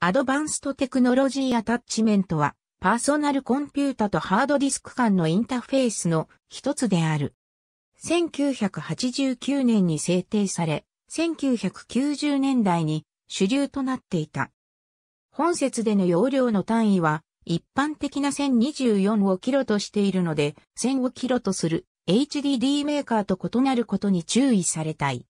アドバンストテクノロジーアタッチメントは、パーソナルコンピュータとハードディスク間のインターフェースの一つである。1989年に制定され、1990年代に主流となっていた。本節での容量の単位は、一般的な1024をキロとしているので、1000をキロとする HDD メーカーと異なることに注意されたい。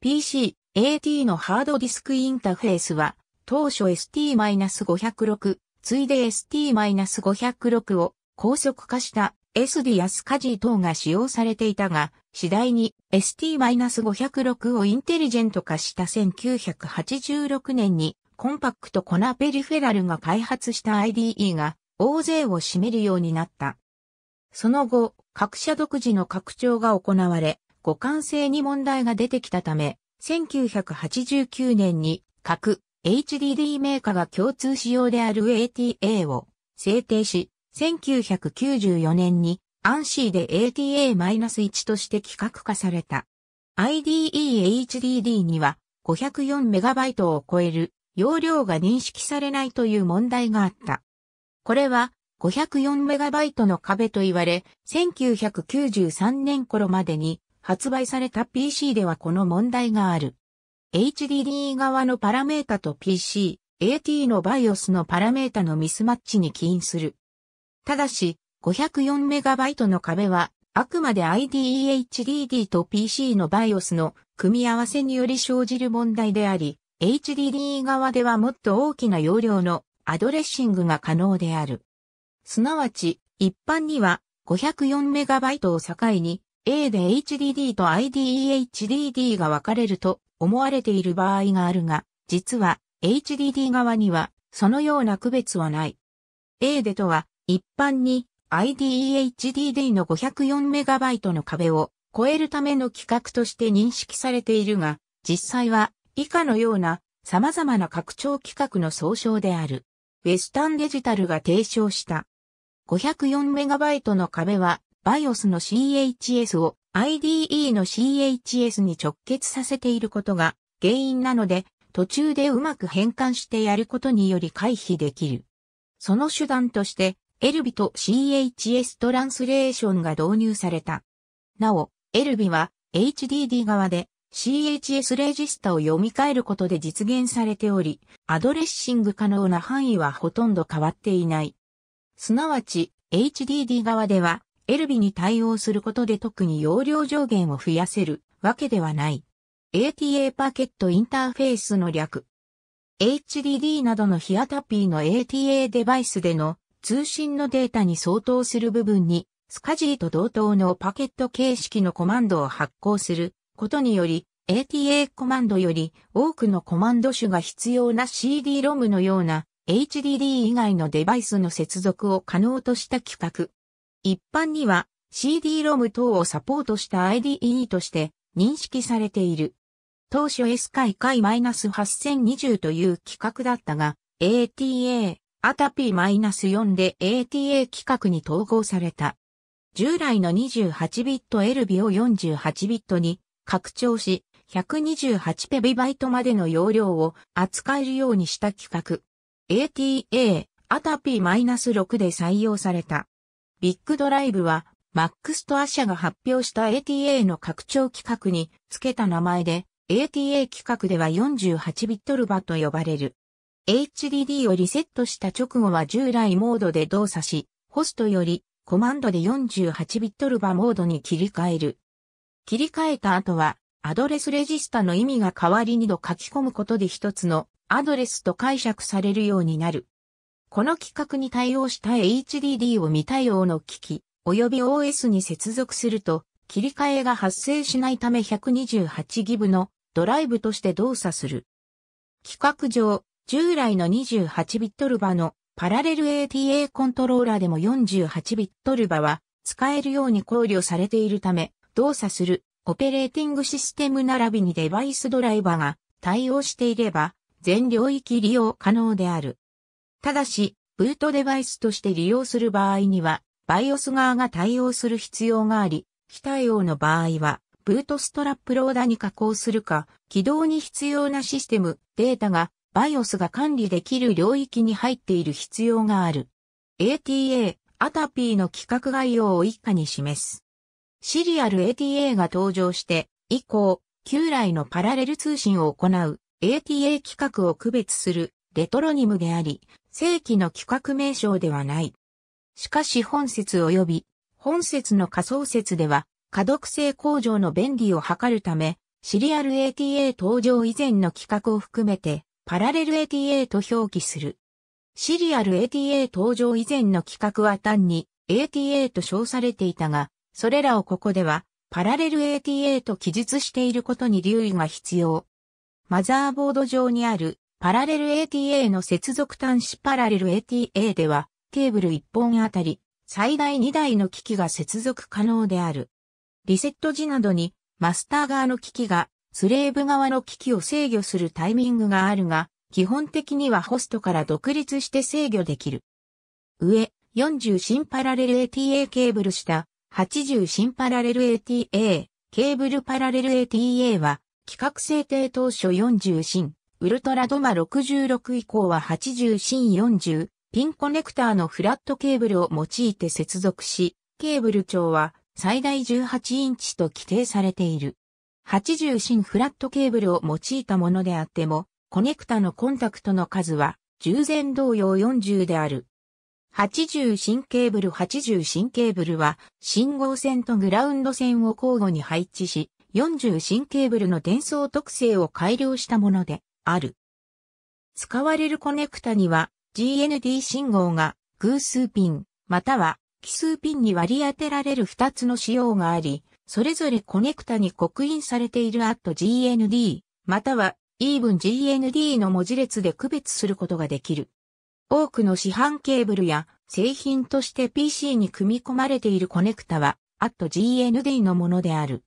PC、AT のハードディスクインターフェースは、当初 ST-506、ついで ST-506 を高速化した SD やスカジー等が使用されていたが、次第に ST-506 をインテリジェント化した1986年にコンパクトコナペリフェラルが開発した IDE が大勢を占めるようになった。その後、各社独自の拡張が行われ、互換性に問題が出てきたため、1989年に核、HDD メーカーが共通仕様である ATA を制定し、1994年に ANSI で ATA-1 として規格化された。IDEHDD には 504MB を超える容量が認識されないという問題があった。これは 504MB の壁と言われ、1993年頃までに発売された PC ではこの問題がある。HDD 側のパラメータと PC、AT の BIOS のパラメータのミスマッチに起因する。ただし、504MB の壁は、あくまで IDEHDD と PC の BIOS の組み合わせにより生じる問題であり、HDD 側ではもっと大きな容量のアドレッシングが可能である。すなわち、一般には 504MB を境に、A で HDD と IDEHDD が分かれると思われている場合があるが、実は HDD 側にはそのような区別はない。A でとは一般に IDEHDD の 504MB の壁を超えるための規格として認識されているが、実際は以下のような様々な拡張規格の総称である。ウェスタンデジタルが提唱した。504MB の壁は BIOS の CHS を IDE の CHS に直結させていることが原因なので、途中でうまく変換してやることにより回避できる。その手段として、エルビと CHS トランスレーションが導入された。なお、エルビは HDD 側で CHS レジスタを読み替えることで実現されており、アドレッシング可能な範囲はほとんど変わっていない。すなわち、HDD 側ではエルビに対応することで特に容量上限を増やせるわけではない。ATA パケットインターフェースの略。HDD などのヒアタピーの ATA デバイスでの通信のデータに相当する部分に、スカジーと同等のパケット形式のコマンドを発行することにより、ATA コマンドより多くのコマンド種が必要な CD-ROM のような HDD 以外のデバイスの接続を可能とした規格一般には CD-ROM 等をサポートした IDE として認識されている。当初 S k 回 -8020 という規格だったが、ATA、アタ P-4 で ATA 規格に統合された。従来の 28bit LB を 48bit に拡張し、128PB までの容量を扱えるようにした規格。ATA、アタ P-6 で採用された。ビッグドライブは、マックスとア社が発表した ATA の拡張規格に付けた名前で、ATA 規格では48ビットルバと呼ばれる。HDD をリセットした直後は従来モードで動作し、ホストよりコマンドで48ビットルバモードに切り替える。切り替えた後は、アドレスレジスタの意味が代わりに度書き込むことで一つのアドレスと解釈されるようになる。この規格に対応した HDD を未対応の機器、及び OS に接続すると、切り替えが発生しないため 128GB のドライブとして動作する。規格上、従来の 28bit ルバのパラレル ATA コントローラーでも 48bit ルバは使えるように考慮されているため、動作するオペレーティングシステム並びにデバイスドライバーが対応していれば、全領域利用可能である。ただし、ブートデバイスとして利用する場合には、BIOS 側が対応する必要があり、非対応の場合は、ブートストラップローダに加工するか、起動に必要なシステム、データが BIOS が管理できる領域に入っている必要がある。ATA、アタピーの規格概要を以下に示す。シリアル ATA が登場して以降、旧来のパラレル通信を行う ATA 規格を区別するレトロニムであり、正規の企画名称ではない。しかし本説及び、本説の仮想説では、可読性向上の便利を図るため、シリアル ATA 登場以前の企画を含めて、パラレル ATA と表記する。シリアル ATA 登場以前の企画は単に ATA と称されていたが、それらをここでは、パラレル ATA と記述していることに留意が必要。マザーボード上にあるパラレル ATA の接続端子パラレル ATA では、ケーブル1本あたり、最大2台の機器が接続可能である。リセット時などに、マスター側の機器が、スレーブ側の機器を制御するタイミングがあるが、基本的にはホストから独立して制御できる。上、40新パラレル ATA ケーブル下、80新パラレル ATA、ケーブルパラレル ATA は、規格制定当初40新。ウルトラドマ66以降は80新40、ピンコネクターのフラットケーブルを用いて接続し、ケーブル長は最大18インチと規定されている。80新フラットケーブルを用いたものであっても、コネクタのコンタクトの数は従前同様40である。80新ケーブル80新ケーブルは信号線とグラウンド線を交互に配置し、40新ケーブルの伝送特性を改良したもので、ある。使われるコネクタには GND 信号が偶数ピン、または奇数ピンに割り当てられる2つの仕様があり、それぞれコネクタに刻印されている at GND、または even GND の文字列で区別することができる。多くの市販ケーブルや製品として PC に組み込まれているコネクタは at GND のものである。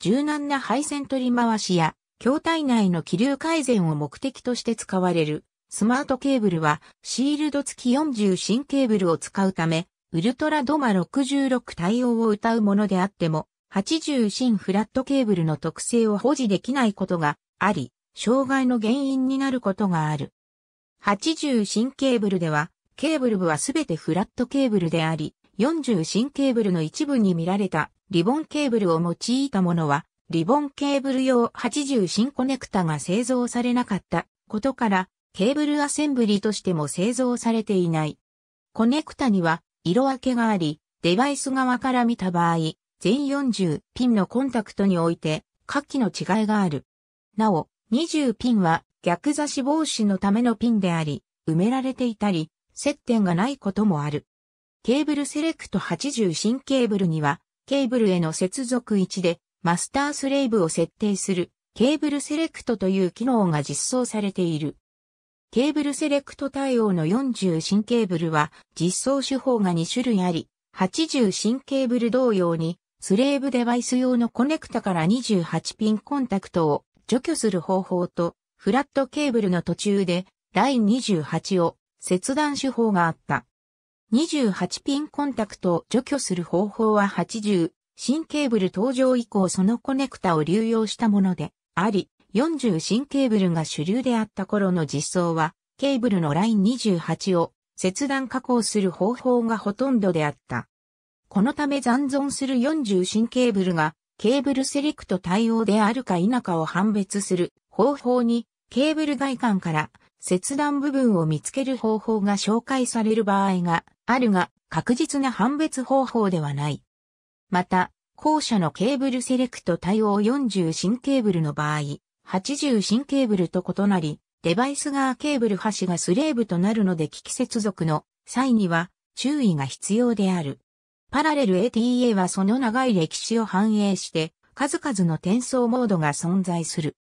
柔軟な配線取り回しや筐体内の気流改善を目的として使われるスマートケーブルはシールド付き40新ケーブルを使うため、ウルトラドマ66対応を謳うものであっても、80新フラットケーブルの特性を保持できないことがあり、障害の原因になることがある。80新ケーブルでは、ケーブル部はすべてフラットケーブルであり、40新ケーブルの一部に見られたリボンケーブルを用いたものは、リボンケーブル用80新コネクタが製造されなかったことから、ケーブルアセンブリとしても製造されていない。コネクタには色分けがあり、デバイス側から見た場合、全40ピンのコンタクトにおいて、下記の違いがある。なお、20ピンは逆差し防止のためのピンであり、埋められていたり、接点がないこともある。ケーブルセレクト80新ケーブルには、ケーブルへの接続位置でマスタースレイブを設定するケーブルセレクトという機能が実装されている。ケーブルセレクト対応の40新ケーブルは実装手法が2種類あり、80新ケーブル同様にスレーブデバイス用のコネクタから28ピンコンタクトを除去する方法とフラットケーブルの途中でライン28を切断手法があった。28ピンコンタクトを除去する方法は80新ケーブル登場以降そのコネクタを流用したものであり、40新ケーブルが主流であった頃の実装は、ケーブルのライン28を切断加工する方法がほとんどであった。このため残存する40新ケーブルがケーブルセレクト対応であるか否かを判別する方法にケーブル外観から切断部分を見つける方法が紹介される場合があるが確実な判別方法ではない。また、後者のケーブルセレクト対応40新ケーブルの場合、80新ケーブルと異なり、デバイス側ケーブル端がスレーブとなるので機器接続の際には注意が必要である。パラレル ATA はその長い歴史を反映して数々の転送モードが存在する。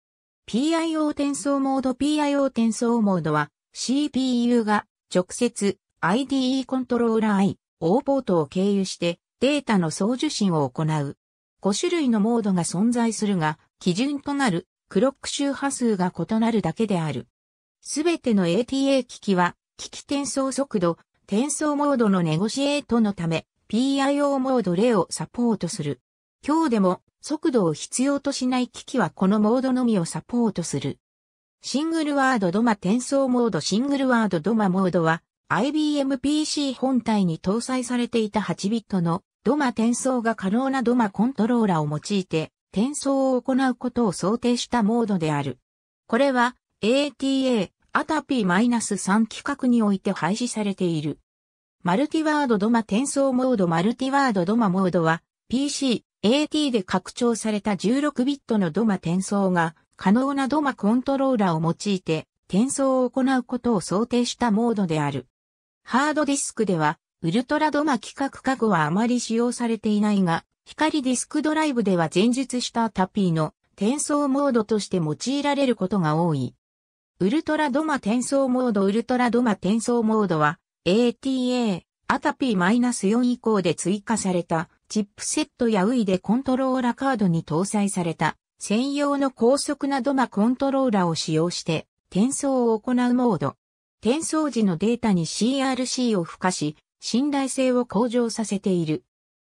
PIO 転送モード PIO 転送モードは CPU が直接 IDE コントローラー I、O ポートを経由してデータの送受信を行う。5種類のモードが存在するが、基準となるクロック周波数が異なるだけである。すべての ATA 機器は、機器転送速度、転送モードのネゴシエートのため、PIO モード0をサポートする。今日でも速度を必要としない機器はこのモードのみをサポートする。シングルワードドマ転送モードシングルワードドマモードは IBM PC 本体に搭載されていた8ビットのドマ転送が可能なドマコントローラを用いて転送を行うことを想定したモードである。これは ATA アタ P-3 規格において廃止されている。マルティワードドマ転送モードマルティワードドマモードは PC、AT で拡張された16ビットのドマ転送が可能なドマコントローラを用いて転送を行うことを想定したモードである。ハードディスクではウルトラドマ規格加護はあまり使用されていないが、光ディスクドライブでは前述したタピーの転送モードとして用いられることが多い。ウルトラドマ転送モードウルトラドマ転送モードは ATA、アタピー -4 以降で追加されたチップセットやウイでコントローラカードに搭載された専用の高速なドマコントローラを使用して転送を行うモード。転送時のデータに CRC を付加し、信頼性を向上させている。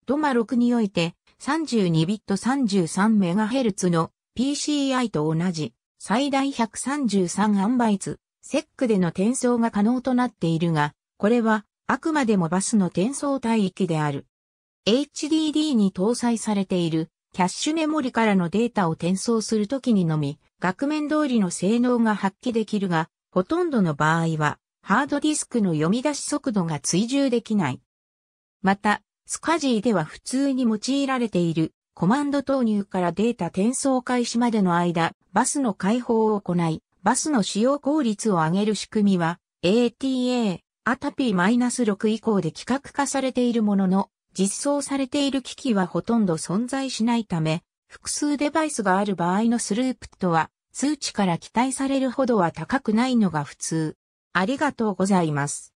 ドマ6において 32bit33MHz の PCI と同じ最大1 3 3イツ、セックでの転送が可能となっているが、これはあくまでもバスの転送帯域である。HDD に搭載されているキャッシュメモリからのデータを転送するときにのみ、額面通りの性能が発揮できるが、ほとんどの場合はハードディスクの読み出し速度が追従できない。また、スカジーでは普通に用いられているコマンド投入からデータ転送開始までの間、バスの開放を行い、バスの使用効率を上げる仕組みは ATA、アタ P-6 以降で規格化されているものの、実装されている機器はほとんど存在しないため、複数デバイスがある場合のスループットは、数値から期待されるほどは高くないのが普通。ありがとうございます。